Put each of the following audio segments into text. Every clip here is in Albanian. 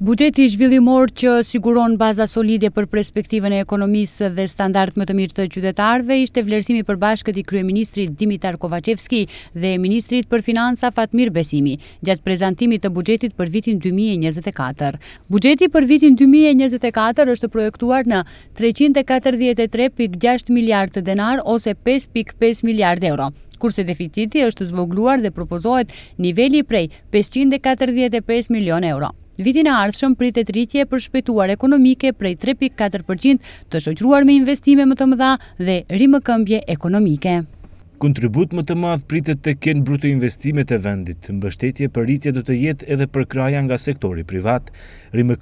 Bugjeti zhvillimor që siguron baza solide për perspektivën e ekonomisë dhe standart më të mirë të qytetarëve ishte vlerësimi i përbashkët i kryeministrit Dimitar Kovacevski dhe ministrit për financa Fatmir Besimi gjatë prezantimit të buxhetit për vitin 2024. Buxheti për vitin 2024 është projektuar në 343.6 miliard denar ose 5.5 miliard euro kurse deficiti është zvogluar dhe propozohet nivelli prej 545 milion euro vitin e ardhshëm pritet rritje për shpejtuar ekonomike prej 3.4% të shoqëruar me investime më të mëdha dhe rimëkëmbje ekonomike kontribut më të madh pritet të kenë bruto investimet e vendit. Mbështetje për rritje do të jetë edhe për kraja nga sektori privat.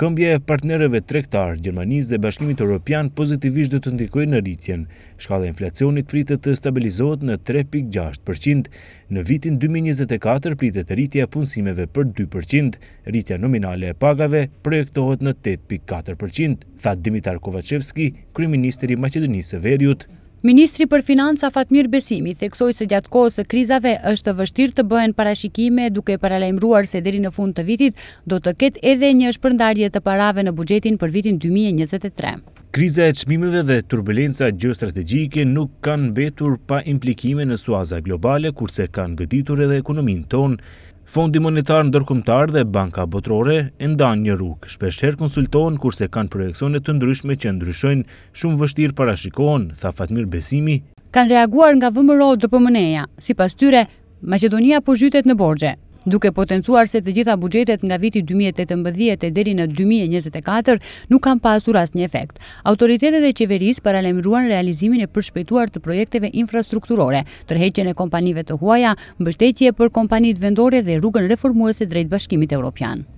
këmbje e partnereve tregtar, Gjermanisë dhe Bashkimit Europian pozitivisht do të ndikoj në rritjen. Shkalla e inflacionit pritet të stabilizohet në 3.6%. Në vitin 2024 pritet rritja e punësimeve për 2%, rritja nominale e pagave projektohet në 8.4%, tha Dimitar Kovacevski, kryeministri i Maqedonisë së Veriut. Ministri për Financa Fatmir Besimi theksoj se gjatë kohës e krizave është vështirë të bëhen parashikime duke paralajmruar se deri në fund të vitit do të ketë edhe një shpërndarje të parave në bugjetin për vitin 2023. Kriza e çmimeve dhe turbulenca gjeostrategjike nuk kanë mbetur pa implikime në suaza globale, kurse kanë goditur edhe ekonominë tonë. Fondi Monetar në dhe Banka Botrore e ndanë një rrugë, shpesher konsultohen kurse kanë projekcionet të ndryshme që ndryshojnë shumë vështirë para shikohen, tha Fatmir Besimi. Kanë reaguar nga vëmëro dëpëmëneja, si pas tyre, Macedonia po zhytet në borgje duke potencuar se të gjitha bugjetet nga viti 2018 deri në 2024 nuk kanë pasur asnjë efekt. Autoritetet e qeverisë paralajmëruan realizimin e përshpejtuar të projekteve infrastrukturore, tërheqjen e kompanive të huaja, mbështetje për kompanitë vendore dhe rrugën reformuese drejt Bashkimit Evropian.